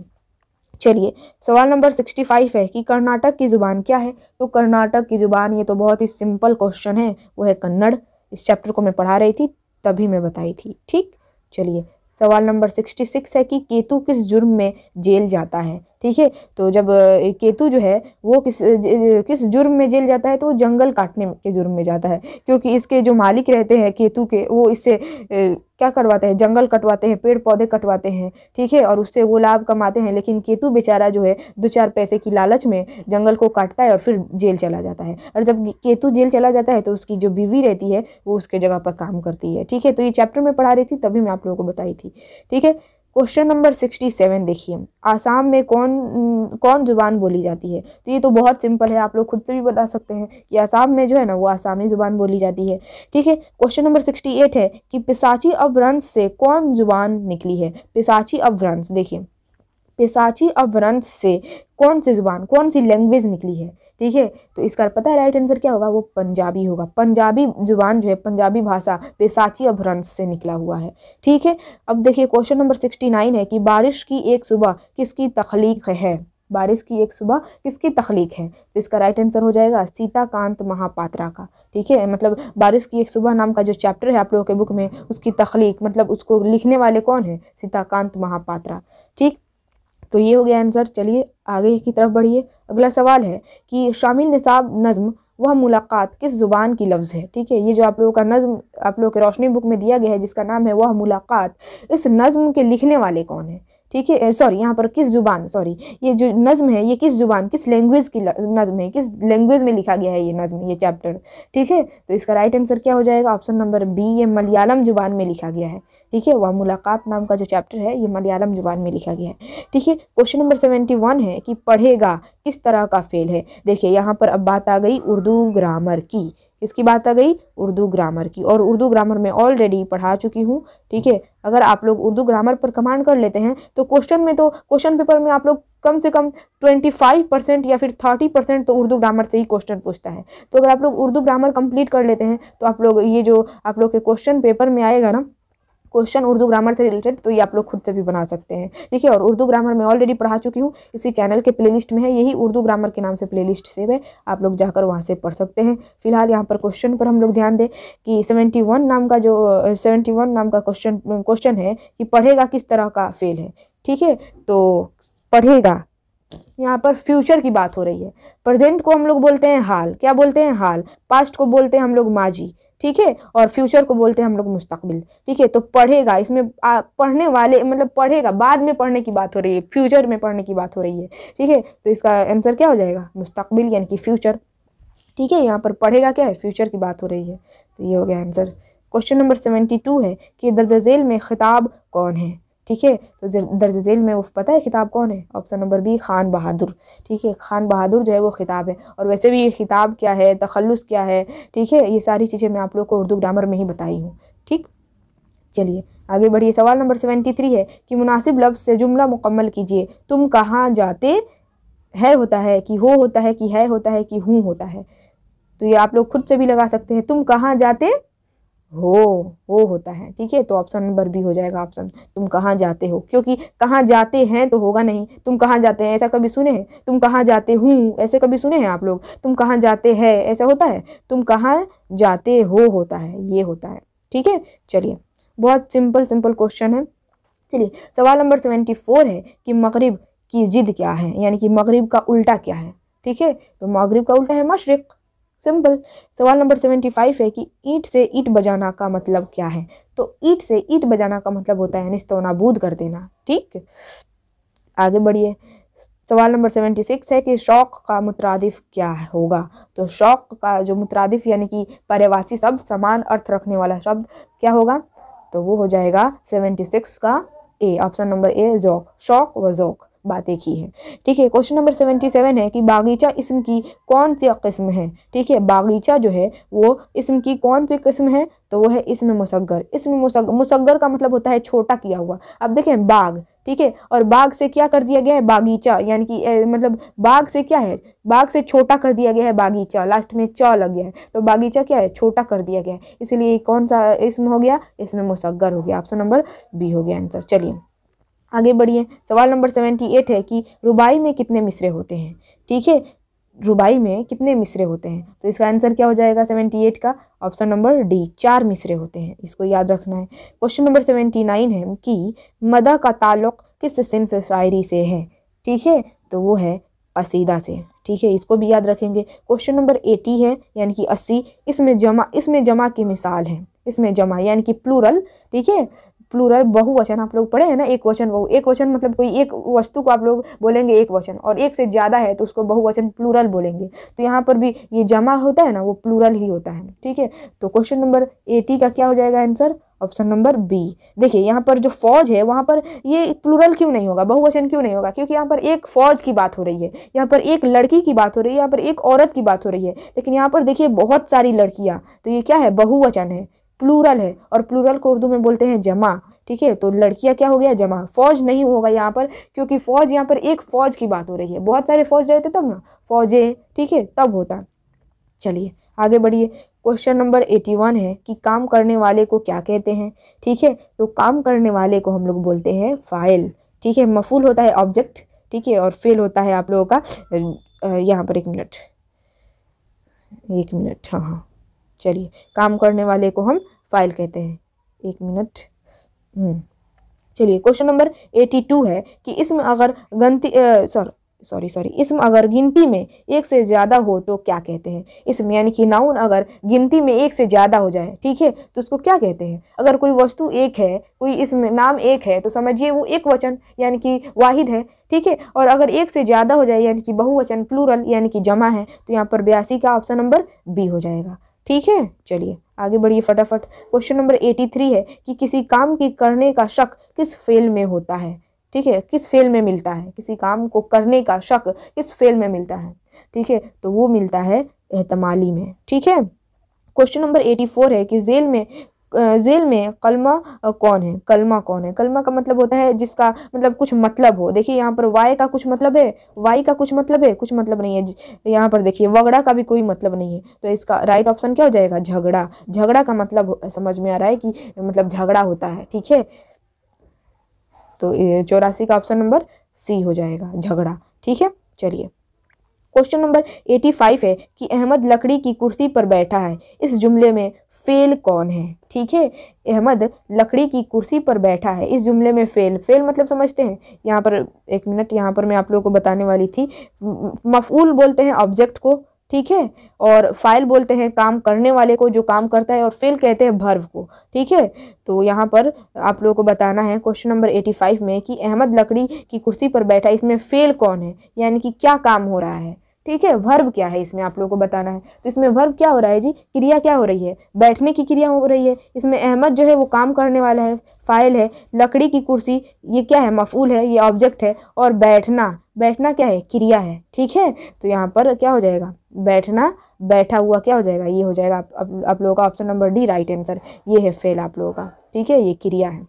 चलिए सवाल नंबर सिक्सटी फाइव है कि कर्नाटक की ज़ुबान क्या है तो कर्नाटक की ज़ुबान ये तो बहुत ही सिंपल क्वेश्चन है वो है कन्नड़ इस चैप्टर को मैं पढ़ा रही थी तभी मैं बताई थी ठीक चलिए सवाल नंबर सिक्सटी सिक्स है कि केतु किस जुर्म में जेल जाता है ठीक है तो जब केतु जो है वो किस किस जुर्म में जेल जाता है तो वो जंगल काटने के जुर्म में जाता है क्योंकि इसके जो मालिक रहते हैं केतु के वो इससे क्या करवाते हैं जंगल कटवाते हैं पेड़ पौधे कटवाते हैं ठीक है और उससे वो लाभ कमाते हैं लेकिन केतु बेचारा जो है दो चार पैसे की लालच में जंगल को काटता है और फिर जेल चला जाता है और जब केतु जेल चला जाता है तो उसकी जो बीवी रहती है वो उसके जगह पर काम करती है ठीक है तो ये चैप्टर में पढ़ा रही थी तभी मैं आप लोगों को बताई थी ठीक है क्वेश्चन नंबर सिक्सटी सेवन देखिए आसाम में कौन कौन ज़ुबान बोली जाती है तो ये तो बहुत सिंपल है आप लोग खुद से भी बता सकते हैं कि आसाम में जो है ना वो आसामी ज़ुबान बोली जाती है ठीक है क्वेश्चन नंबर सिक्सटी एट है कि पिसाची अपभ्रंश से कौन ज़ुबान निकली है पिसाची अपभ्रंश देखिए पिसाची अपभ्रंश से कौन सी ज़ुबान कौन सी लैंग्वेज निकली है ठीक है तो इसका पता है राइट आंसर क्या होगा वो पंजाबी होगा पंजाबी जुबान जो है पंजाबी भाषा पेसाची अभ्रंश से निकला हुआ है ठीक है अब देखिए क्वेश्चन नंबर सिक्सटी नाइन है कि बारिश की एक सुबह किसकी तख्लीक है बारिश की एक सुबह किसकी तख्लीक है तो इसका राइट आंसर हो जाएगा सीताकांत महापात्रा का ठीक है मतलब बारिश की एक सुबह नाम का जो चैप्टर है आप लोगों के बुक में उसकी तख्लीक मतलब उसको लिखने वाले कौन है सीताकांत महापात्रा ठीक तो ये हो गया आंसर चलिए आगे की तरफ बढ़िए अगला सवाल है कि शामिल निसाब नज़म वह मुलाकात किस ज़ुबान की लफ्ज़ है ठीक है ये जो आप लोगों का नज़म आप लोगों के रोशनी बुक में दिया गया है जिसका नाम है वह मुलाकात इस नज़म के लिखने वाले कौन है ठीक है सॉरी eh, यहाँ पर किस ज़ुबान सॉरी ये जो नज़म है ये किस ज़ुबान किस लैंग्वेज की नज़म है किस लैंग्वेज में लिखा गया है ये नज़म ये चैप्टर ठीक है तो इसका राइट आंसर क्या हो जाएगा ऑप्शन नंबर बी ये मलयालम ज़ुबान में लिखा गया है ठीक है वह मुलाकात नाम का जो चैप्टर है ये मलयालम जुबान में लिखा गया है ठीक है क्वेश्चन नंबर सेवेंटी वन है कि पढ़ेगा किस तरह का फेल है देखिए यहाँ पर अब बात आ गई उर्दू ग्रामर की इसकी बात आ गई उर्दू ग्रामर की और उर्दू ग्रामर में ऑलरेडी पढ़ा चुकी हूँ ठीक है अगर आप लोग उर्दू ग्रामर पर कमांड कर लेते हैं तो क्वेश्चन में तो क्वेश्चन पेपर में आप लोग कम से कम ट्वेंटी फाइव परसेंट या फिर थर्टी परसेंट तो उर्दू ग्रामर से ही क्वेश्चन पूछता है तो अगर आप लोग उर्दू ग्रामर कंप्लीट कर लेते हैं तो आप लोग ये जो आप लोग के क्वेश्चन पेपर में आएगा ना क्वेश्चन उर्दू ग्रामर से रिलेटेड तो ये आप लोग खुद से भी बना सकते हैं ठीक है और उर्दू ग्रामर मैं ऑलरेडी पढ़ा चुकी हूँ इसी चैनल के प्लेलिस्ट में है यही उर्दू ग्रामर के नाम से प्लेलिस्ट सेव है आप लोग जाकर वहाँ से पढ़ सकते हैं फिलहाल यहाँ पर क्वेश्चन पर हम लोग ध्यान दें कि सेवेंटी वन नाम का जो सेवेंटी वन नाम का क्वेश्चन क्वेश्चन है कि पढ़ेगा किस तरह का फेल है ठीक है तो पढ़ेगा यहाँ पर फ्यूचर की बात हो रही है प्रेजेंट को हम लोग बोलते हैं हाल क्या बोलते हैं हाल पास्ट को बोलते हैं हम लोग माजी ठीक है और फ्यूचर को बोलते हैं हम लोग मुस्तकबिल ठीक है तो पढ़ेगा इसमें आ, पढ़ने वाले मतलब पढ़ेगा बाद में पढ़ने की बात हो रही है फ्यूचर में पढ़ने की बात हो रही है ठीक है तो इसका आंसर क्या हो जाएगा मुस्तकबिल यानी कि फ्यूचर ठीक है यहाँ पर पढ़ेगा क्या है फ्यूचर की बात हो रही है तो ये हो गया answer question number seventy two है कि दर्ज झेल में खिताब कौन है ठीक है तो दर्ज झेल में वो पता है खिताब कौन है option number B Khan Bahadur ठीक है खान बहादुर जो है वो खिताब है और वैसे भी ये खिताब क्या है तखलस क्या है ठीक है ये सारी चीज़ें मैं आप लोग को उर्दू ग्रामर में ही बताई हूँ ठीक चलिए आगे बढ़िए सवाल नंबर सेवेंटी थ्री है कि मुनासिब लफ्ज़ से जुमला मुकम्मल कीजिए तुम कहाँ जाते है होता है कि हो होता है कि है होता है कि हूँ होता है तो ये आप लोग खुद से भी लगा सकते हैं तुम कहाँ जाते हो वो होता है ठीक है तो ऑप्शन नंबर भी हो जाएगा ऑप्शन तुम कहाँ जाते हो क्योंकि कहाँ जाते हैं तो होगा नहीं तुम कहाँ जाते हैं ऐसा कभी सुने हैं तुम कहाँ जाते हूँ ऐसे कभी सुने हैं आप लोग तुम कहाँ जाते हैं ऐसा होता है तुम कहाँ जाते हो होता है ये होता है ठीक है चलिए बहुत सिंपल सिंपल क्वेश्चन है चलिए सवाल नंबर सेवेंटी फोर है कि मगरब की जिद क्या है यानी कि मगरब का उल्टा क्या है ठीक है तो मगरब का उल्टा है मशरक़ सिंपल सवाल नंबर सेवेंटी फाइव है कि ईट से ईट बजाना का मतलब क्या है तो ईट से ईट बजाना का मतलब होता है निस्तोनाबूद कर देना ठीक आगे बढ़िए सवाल नंबर सेवेंटी सिक्स है कि शौक़ का मुतरदिफ क्या होगा तो शौक़ का जो मुतरदिफ यानी कि पर्यवाची शब्द समान अर्थ रखने वाला शब्द क्या होगा तो वो हो जाएगा सेवेंटी सिक्स का ए ऑप्शन नंबर ए जौक शौक़ व जौक बातें की है ठीक है क्वेश्चन नंबर सेवेंटी सेवन है कि बागीचा इसम की कौन सी किस्म है ठीक है बागीचा जो है वो इसम की कौन सी किस्म है तो वो है इसमें मुसगर इसमें मुसगर का मतलब होता है छोटा किया हुआ अब देखें बाग ठीक है और बाग से क्या कर दिया गया है बागीचा यानी कि मतलब बाग से क्या है बाग से छोटा कर दिया गया है बागीचा लास्ट में च लग गया है तो बागीचा क्या है छोटा कर दिया गया है इसलिए कौन सा इसम हो गया इसमें मुसगर हो गया ऑप्शन नंबर बी हो गया आंसर चलिए आगे बढ़िए सवाल नंबर सेवेंटी एट है कि रुबाई में कितने मिसरे होते हैं ठीक है रुबाई में कितने मिसरे होते हैं तो इसका आंसर क्या हो जाएगा सेवेंटी एट का ऑप्शन नंबर डी चार मिसरे होते हैं इसको याद रखना है क्वेश्चन नंबर सेवेंटी नाइन है कि मदा का ताल्लुक किस सिंफ शायरी से है ठीक है तो वो है असीदा से ठीक है इसको भी याद रखेंगे क्वेश्चन नंबर एटी है यानी कि अस्सी इसमें जमा इसमें जमा की मिसाल है इसमें जमा यानी कि प्लूरल ठीक है प्लूरल बहुवचन आप लोग पढ़े हैं ना एक वचन बहु एक वचन मतलब कोई एक वस्तु को आप लोग बोलेंगे एक वचन और एक से ज़्यादा है तो उसको बहुवचन प्लूरल बोलेंगे तो यहाँ पर भी ये जमा होता है ना वो प्लूरल ही होता है ठीक है तो क्वेश्चन नंबर एटी का क्या हो जाएगा आंसर ऑप्शन नंबर बी देखिए यहाँ पर जो फौज है वहाँ पर ये प्लूरल क्यों नहीं होगा बहुवचन क्यों नहीं होगा क्योंकि यहाँ पर एक फौज की बात हो रही है यहाँ पर एक लड़की की बात हो रही है यहाँ पर एक औरत की बात हो रही है लेकिन यहाँ पर देखिए बहुत सारी लड़कियाँ तो ये क्या है बहुवचन है प्लूरल है और प्लूरल को उर्दू में बोलते हैं जमा ठीक है तो लड़कियां क्या हो गया जमा फौज नहीं होगा यहाँ पर क्योंकि फौज यहाँ पर एक फौज की बात हो रही है बहुत सारे फौज रहते तब ना फौजें ठीक है तब होता चलिए आगे बढ़िए क्वेश्चन नंबर एटी वन है कि काम करने वाले को क्या कहते हैं ठीक है तो काम करने वाले को हम लोग बोलते हैं फाइल ठीक है मफूल होता है ऑब्जेक्ट ठीक है और फेल होता है आप लोगों का यहाँ पर एक मिनट एक मिनट हाँ हाँ चलिए काम करने वाले को हम फाइल कहते हैं एक मिनट हम्म, चलिए क्वेश्चन नंबर एटी टू है कि इसमें अगर गंती सॉरी सॉरी सॉरी इसमें अगर गिनती में एक से ज़्यादा हो तो क्या कहते हैं इसमें यानी कि नाउन अगर गिनती में एक से ज़्यादा हो जाए ठीक है तो उसको क्या कहते हैं अगर कोई वस्तु एक है कोई इसमें नाम एक है तो समझिए वो एक वचन यानी कि वाहिद है ठीक है और अगर एक से ज़्यादा हो जाए यानी कि बहुवचन प्लूरल यानी कि जमा है तो यहाँ पर बयासी का ऑप्शन नंबर बी हो जाएगा ठीक है चलिए आगे बढ़िए फटाफट क्वेश्चन नंबर एटी थ्री है कि किसी काम के करने का शक किस फेल में होता है ठीक है किस फेल में मिलता है किसी काम को करने का शक किस फेल में मिलता है ठीक है तो वो मिलता है एहतमाली में ठीक है क्वेश्चन नंबर एटी फोर है कि जेल में जेल में कलमा कौन है कलमा कौन है कलमा का मतलब होता है जिसका मतलब कुछ मतलब हो देखिए यहाँ पर वाई का कुछ मतलब है वाई का कुछ मतलब है कुछ मतलब नहीं है यहाँ पर देखिए वगड़ा का भी कोई मतलब नहीं है तो इसका राइट ऑप्शन क्या हो जाएगा झगड़ा झगड़ा का मतलब समझ में आ रहा है कि मतलब झगड़ा होता है ठीक है तो चौरासी का ऑप्शन नंबर सी हो जाएगा झगड़ा ठीक है चलिए क्वेश्चन नंबर एटी फाइव है कि अहमद लकड़ी की कुर्सी पर बैठा है इस जुमले में फेल कौन है ठीक है अहमद लकड़ी की कुर्सी पर बैठा है इस जुमले में फेल फेल मतलब समझते हैं यहाँ पर एक मिनट यहाँ पर मैं आप लोगों को बताने वाली थी मफूल बोलते हैं ऑब्जेक्ट को ठीक है और फाइल बोलते हैं काम करने वाले को जो काम करता है और फिल कहते हैं भर्व को ठीक है तो यहाँ पर आप लोगों को बताना है क्वेश्चन नंबर एटी फाइव में कि अहमद लकड़ी की कुर्सी पर बैठा इसमें फेल कौन है यानी कि क्या काम हो रहा है ठीक है वर्ब क्या है इसमें आप लोगों को बताना है तो इसमें वर्ब क्या हो रहा है जी क्रिया क्या हो रही है बैठने की क्रिया हो रही है इसमें अहमद जो है वो काम करने वाला है फाइल है लकड़ी की कुर्सी ये क्या है मफूल है ये ऑब्जेक्ट है और बैठना बैठना क्या है क्रिया है ठीक है तो यहाँ पर क्या हो जाएगा बैठना बैठा हुआ क्या हो जाएगा ये हो जाएगा आप, आप, आप लोगों का option number D right answer ये है फेल आप लोगों का ठीक है ये क्रिया है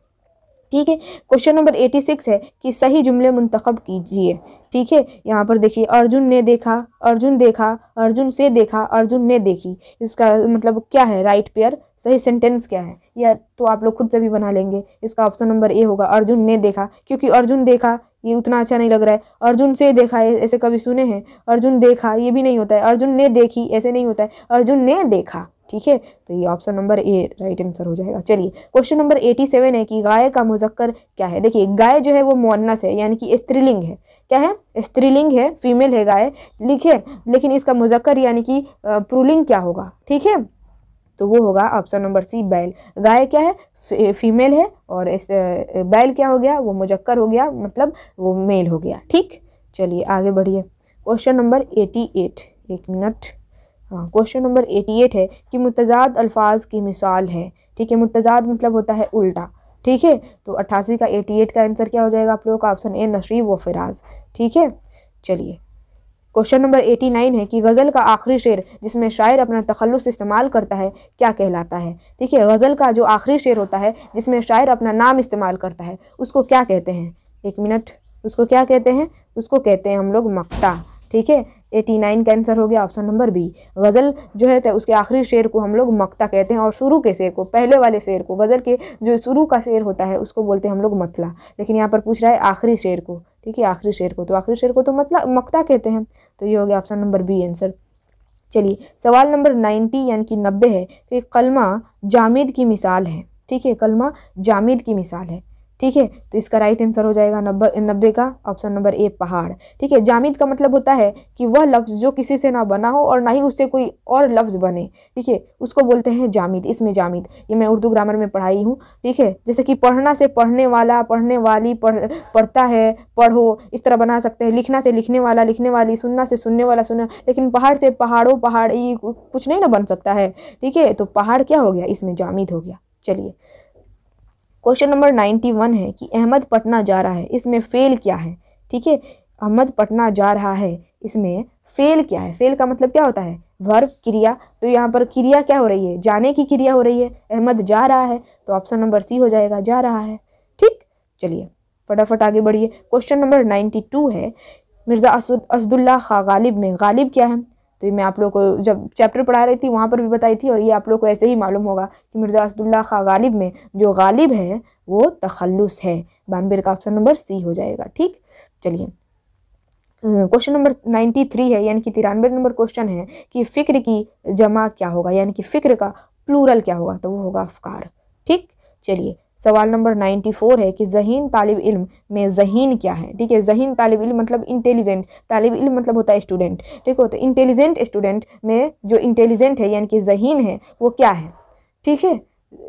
ठीक है क्वेश्चन नंबर एटी सिक्स है कि सही जुमले मुंतखब कीजिए ठीक है यहाँ पर देखिए अर्जुन ने देखा अर्जुन देखा अर्जुन से देखा अर्जुन ने देखी इसका मतलब क्या है राइट पेयर सही सेंटेंस क्या है या तो आप लोग खुद से भी बना लेंगे इसका ऑप्शन नंबर ए होगा अर्जुन ने देखा क्योंकि अर्जुन देखा ये उतना अच्छा नहीं लग रहा है अर्जुन से देखा ऐसे कभी सुने हैं अर्जुन देखा ये भी नहीं होता है अर्जुन ने देखी ऐसे नहीं होता है अर्जुन ने देखा ठीक है तो ये option number A right answer हो जाएगा चलिए क्वेश्चन नंबर एटी सेवन है कि गाय का मुजक्कर क्या है देखिए गाय जो है वो मोन्नस है यानी कि स्त्रीलिंग है क्या है स्त्रीलिंग है फीमेल है गाय लिखे लेकिन इसका मुजक्कर यानी कि प्रूलिंग क्या होगा ठीक है तो वो होगा ऑप्शन नंबर सी बैल गाय क्या है फीमेल है और इस बैल क्या हो गया वो मुजक्कर हो गया मतलब वो मेल हो गया ठीक चलिए आगे बढ़िए क्वेश्चन नंबर एटी एट एक minute question number eighty eight है कि मुतजाद अल्फाज की मिसाल है ठीक है मुतजाद मतलब होता है उल्टा ठीक है तो अट्ठासी का एटी एट का आंसर क्या हो जाएगा आप लोगों का ऑप्शन ए नशरीब व फिराज ठीक है चलिए क्वेश्चन नंबर एटी नाइन है कि गज़ल का आखिरी शेर जिसमें शायर अपना तखलस इस्तेमाल करता है क्या कहलाता है ठीक है गज़ल का जो आखिरी शेर होता है जिसमें शायर अपना नाम इस्तेमाल करता है उसको क्या कहते हैं एक मिनट उसको क्या कहते हैं उसको कहते हैं हम लोग मक्ता ठीक है एटी नाइन का आंसर हो गया ऑप्शन नंबर बी गज़ल जो है तो उसके आखिरी शेर को हम लोग मक्ता कहते हैं और शुरू के शेर को पहले वाले शेर को गज़ल के जो शुरू का शेर होता है उसको बोलते हैं हम लोग मतला लेकिन यहाँ पर पूछ रहा है आखिरी शेर को ठीक है आखिरी शेर को तो आखिरी शेर को तो मतला मक्ता कहते हैं तो ये हो गया ऑप्शन नंबर बी आंसर चलिए सवाल नंबर नाइन्टी यानी कि नब्बे है कि कलमा जामिद की मिसाल है ठीक है कलमा जामिद की मिसाल है ठीक है तो इसका राइट आंसर हो जाएगा नब्बे नब्बे का ऑप्शन नंबर ए पहाड़ ठीक है जामिद का मतलब होता है कि वह लफ्ज़ जो किसी से ना बना हो और ना ही उससे कोई और लफ्ज़ बने ठीक है उसको बोलते हैं जामिद इसमें जामिद ये मैं उर्दू ग्रामर में पढ़ाई हूँ ठीक है जैसे कि पढ़ना से पढ़ने वाला पढ़ने वाली पढ़ पढ़ता है पढ़ो इस तरह बना सकते हैं लिखना से लिखने वाला लिखने वाली सुनना से सुनने वाला सुनना लेकिन पहाड़ से पहाड़ों पहाड़ ये कुछ नहीं ना बन सकता है ठीक है तो पहाड़ क्या हो गया इसमें जामिद हो गया चलिए क्वेश्चन नंबर नाइन्टी वन है कि अहमद पटना जा रहा है इसमें फ़ेल क्या है ठीक है अहमद पटना जा रहा है इसमें फ़ेल क्या है फ़ेल का मतलब क्या होता है वर्ब क्रिया तो यहाँ पर क्रिया क्या हो रही है जाने की क्रिया हो रही है अहमद जा रहा है तो ऑप्शन नंबर सी हो जाएगा जा रहा है ठीक चलिए फटाफट आगे बढ़िए क्वेश्चन नंबर नाइन्टी टू है मिर्ज़ा असदुल्ला खा गालिब में गालिब क्या है तो मैं आप लोग को जब चैप्टर पढ़ा रही थी वहाँ पर भी बताई थी और ये आप लोग को ऐसे ही मालूम होगा कि मिर्ज़ा असदुल्ला खा गालिब में जो गालिब है वो तखलुस है बानबे का ऑप्शन नंबर सी हो जाएगा ठीक चलिए क्वेश्चन नंबर नाइन्टी थ्री है यानी कि तिरानवे नंबर क्वेश्चन है कि फ़िक्र की जमा क्या होगा यानी कि फ़िक्र का प्लूरल क्या होगा तो वो होगा अफकार ठीक चलिए सवाल नंबर नाइन्टी फ़ोर है कि जहीन तालब इल्म में जहीन क्या है ठीक है जहीन तालब इल्म मतलब इंटेलिजेंट तालब इल्म मतलब होता है स्टूडेंट ठीक हो तो इंटेलिजेंट स्टूडेंट में जो इंटेलिजेंट है यानी कि जहीन है वो क्या है ठीक है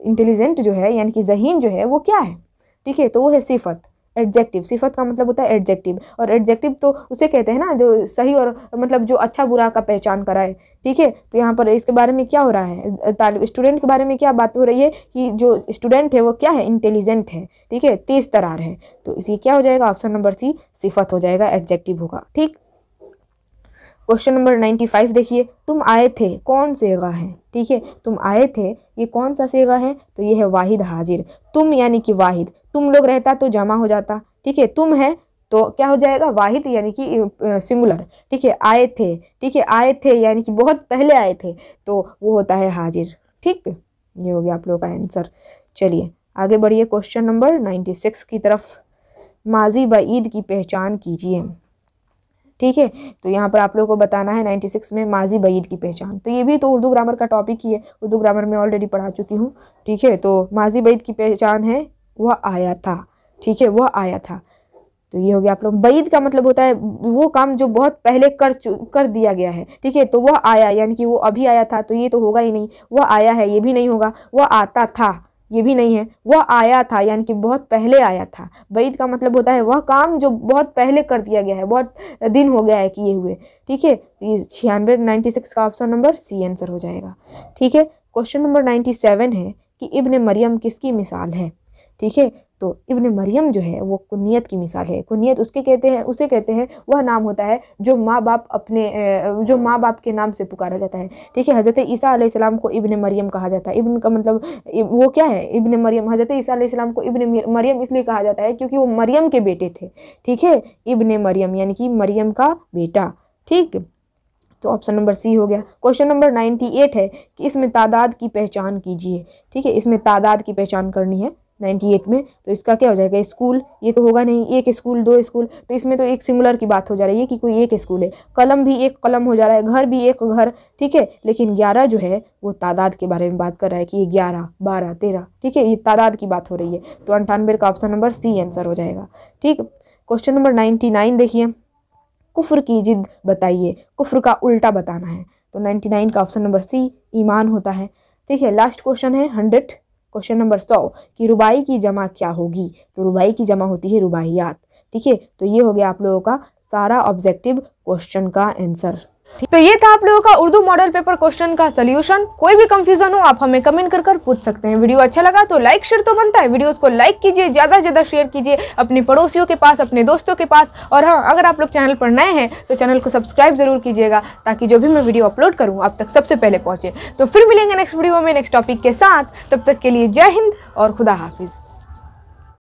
इंटेलिजेंट जो है यानी कि जहीन जो है वो क्या है ठीक है तो वो है सिफत एडजेक्टिव सिफत का मतलब होता है एडजेक्टिव और एडजेक्टिव तो उसे कहते हैं ना जो सही और मतलब जो अच्छा बुरा का पहचान कराए ठीक है तो यहाँ पर इसके बारे में क्या हो रहा है स्टूडेंट के बारे में क्या बात हो रही है कि जो स्टूडेंट है वो क्या है इंटेलिजेंट है ठीक है तेज तरार है तो इसी क्या हो जाएगा ऑप्शन नंबर सी सिफत हो जाएगा एडजेक्टिव होगा ठीक क्वेश्चन नंबर नाइन्टी फाइव देखिए तुम आए थे कौन सेगा है ठीक है तुम आए थे ये कौन सा सेगा है तो ये है वाहिद हाजिर तुम यानी कि वाहिद तुम लोग रहता तो जमा हो जाता ठीक है तुम है तो क्या हो जाएगा वाहिद यानी कि सिंगुलर ठीक है आए थे ठीक है आए थे यानी कि बहुत पहले आए थे तो वो होता है हाजिर ठीक ये हो गया आप लोगों का आंसर चलिए आगे बढ़िए क्वेश्चन नंबर नाइन्टी सिक्स की तरफ माजी व ईद की पहचान कीजिए ठीक है तो यहाँ पर आप लोगों को बताना है नाइन्टी सिक्स में माजी ईद की पहचान तो ये भी तो उर्दू ग्रामर का टॉपिक ही है उर्दू ग्रामर में ऑलरेडी पढ़ा चुकी हूँ ठीक है तो माजी ईद की पहचान है वह आया था ठीक है वह आया था तो ये हो गया आप लोग बैद का मतलब होता है वो काम जो बहुत पहले कर कर दिया गया है ठीक है तो वह आया यानी कि वो अभी आया था तो ये तो होगा ही नहीं वह आया है ये भी नहीं होगा वह आता था ये भी नहीं है वह आया था यानी कि बहुत पहले आया था बैद का मतलब होता है वह काम जो बहुत पहले कर दिया गया है बहुत दिन हो गया है किए हुए ठीक है तो ये छियानवे नाइन्टी सिक्स का ऑप्शन नंबर सी आंसर हो जाएगा ठीक है क्वेश्चन नंबर नाइन्टी सेवन है कि इब्ने मरियम किसकी मिसाल है ठीक है तो इब्न मरियम जो है वो कुनीत की मिसाल है कुनीत उसके कहते हैं उसे कहते हैं वह नाम होता है जो माँ बाप अपने जो माँ बाप के नाम से पुकारा जाता है ठीक है हज़रत ईसा आसमाम को इब्न मरियम कहा जाता है इब्न का मतलब वो क्या है इब्न मरियम हज़रत ईसा आसमाम को इब्न मरियम इसलिए कहा जाता है क्योंकि वो मरियम के बेटे थे ठीक है इब्न मरियम यानी कि मरियम का बेटा ठीक तो ऑप्शन नंबर सी हो गया क्वेश्चन नंबर नाइन्टी एट है कि इसमें तादाद की पहचान कीजिए ठीक है इसमें तादाद की पहचान करनी है 98 एट में तो इसका क्या हो जाएगा स्कूल ये तो होगा नहीं एक स्कूल दो स्कूल तो इसमें तो एक सिंगुलर की बात हो जा रही है कि कोई एक स्कूल है कलम भी एक कलम हो जा रहा है घर भी एक घर ठीक है लेकिन ग्यारह जो है वो तादाद के बारे में बात कर रहा है कि ये ग्यारह बारह तेरह ठीक है ये तादाद की बात हो रही है तो अंठानवे का ऑप्शन नंबर सी आंसर हो जाएगा ठीक क्वेश्चन नंबर नाइन्टी नाइन देखिए कुफ्र की जिद बताइए कुफ्र का उल्टा बताना है तो नाइन्टी नाइन का ऑप्शन नंबर सी ईमान होता है ठीक है लास्ट क्वेश्चन है हंड्रेड क्वेश्चन नंबर सौ कि रुबाई की जमा क्या होगी तो रुबाई की जमा होती है रुबाहियात ठीक है तो ये हो गया आप लोगों का सारा ऑब्जेक्टिव क्वेश्चन का आंसर तो ये था आप लोगों का उर्दू मॉडल पेपर क्वेश्चन का सोल्यूशन कोई भी कंफ्यूजन हो आप हमें कमेंट कर कर पूछ सकते हैं वीडियो अच्छा लगा तो लाइक शेयर तो बनता है वीडियोस को लाइक कीजिए ज़्यादा से ज़्यादा शेयर कीजिए अपने पड़ोसियों के पास अपने दोस्तों के पास और हाँ अगर आप लोग चैनल पर नए हैं तो चैनल को सब्सक्राइब जरूर कीजिएगा ताकि जो भी मैं वीडियो अपलोड करूँ आप तक सबसे पहले पहुँचे तो फिर मिलेंगे नेक्स्ट वीडियो में नेक्स्ट टॉपिक के साथ तब तक के लिए जय हिंद और खुदा हाफिज़